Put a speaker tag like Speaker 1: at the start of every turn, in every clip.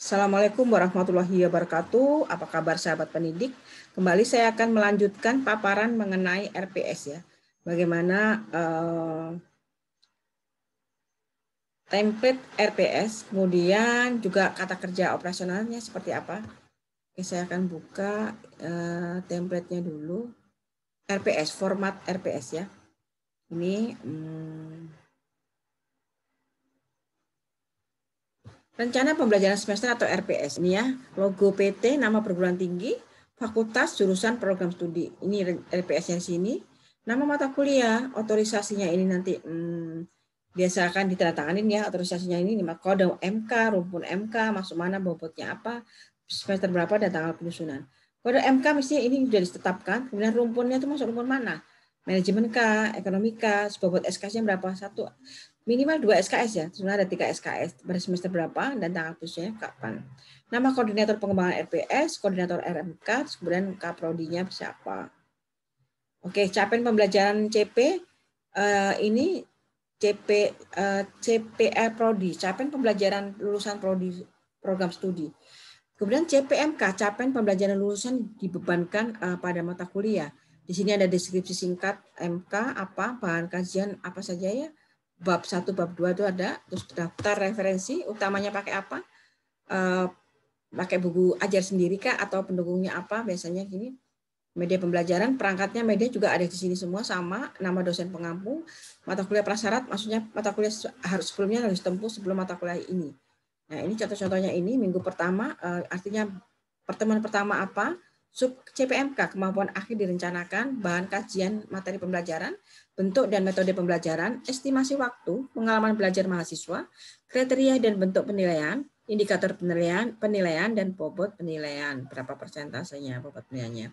Speaker 1: Assalamualaikum warahmatullahi wabarakatuh. Apa kabar sahabat pendidik? Kembali saya akan melanjutkan paparan mengenai RPS ya. Bagaimana uh, template RPS, kemudian juga kata kerja operasionalnya seperti apa? Oke, saya akan buka uh, eh, template dulu. RPS, format RPS ya. Ini hmm, Rencana pembelajaran semester atau RPS ini ya, logo PT, nama perguruan tinggi, fakultas, jurusan, program studi. Ini RPS-nya di sini. Nama mata kuliah, otorisasinya ini nanti hmm, biasa akan ditandatangani ya otorisasinya ini nih kode MK, rumpun MK, masuk mana, bobotnya apa, semester berapa dan tanggal penyusunan. Kode MK mestinya ini sudah ditetapkan, kemudian rumpunnya itu masuk rumpun mana manajemen K, ekonomi K, sudah SKS-nya berapa? Satu minimal dua SKS ya, sebenarnya ada tiga SKS pada semester berapa dan tanggal putusnya kapan. Nama koordinator pengembangan RPS, koordinator RMK, terus kemudian nya siapa. Oke, capen pembelajaran CP uh, eh, ini CP uh, eh, CPR e prodi, capen pembelajaran lulusan prodi program studi. Kemudian CPMK, capen pembelajaran lulusan dibebankan uh, pada mata kuliah di sini ada deskripsi singkat MK apa bahan kajian apa saja ya. Bab 1, bab 2 itu ada, terus daftar referensi utamanya pakai apa? Eh, pakai buku ajar sendiri kah atau pendukungnya apa biasanya gini media pembelajaran perangkatnya media juga ada di sini semua sama nama dosen pengampu mata kuliah prasyarat maksudnya mata kuliah harus sebelumnya harus tempuh sebelum mata kuliah ini nah ini contoh-contohnya ini minggu pertama eh, artinya pertemuan pertama apa Sub CPMK kemampuan akhir direncanakan, bahan kajian materi pembelajaran, bentuk dan metode pembelajaran, estimasi waktu, pengalaman belajar mahasiswa, kriteria dan bentuk penilaian, indikator penilaian, penilaian dan bobot penilaian, berapa persentasenya bobot penilaiannya.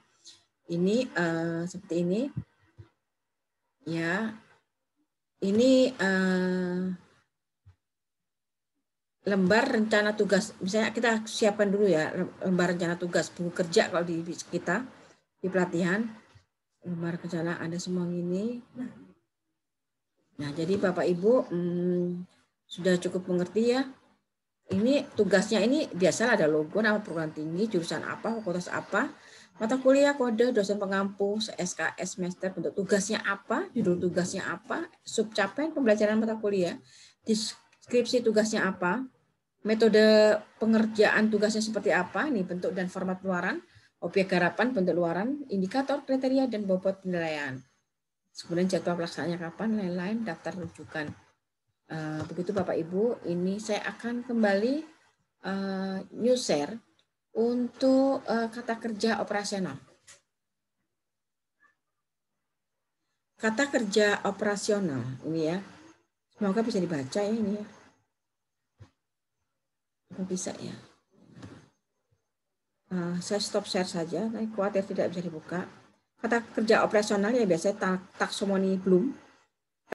Speaker 1: Ini uh, seperti ini. Ya. Ini uh, lembar rencana tugas misalnya kita siapkan dulu ya lembar rencana tugas buku kerja kalau di kita di pelatihan lembar rencana ada semua ini nah, jadi bapak ibu hmm, sudah cukup mengerti ya ini tugasnya ini biasalah ada logo nama perguruan tinggi jurusan apa fakultas apa mata kuliah kode dosen pengampu SKS semester bentuk tugasnya apa judul tugasnya apa subcapen pembelajaran mata kuliah deskripsi tugasnya apa metode pengerjaan tugasnya seperti apa, nih bentuk dan format luaran, objek garapan, bentuk luaran, indikator, kriteria, dan bobot penilaian. Kemudian jadwal pelaksanaannya kapan, lain-lain, daftar rujukan. Eh, begitu Bapak-Ibu, ini saya akan kembali eh, new share untuk eh, kata kerja operasional. Kata kerja operasional, ini ya. Semoga bisa dibaca ya ini ya. Kalau bisa ya. Uh, saya stop share saja, khawatir tidak bisa dibuka. Kata kerja operasional ya biasanya tak taksomoni belum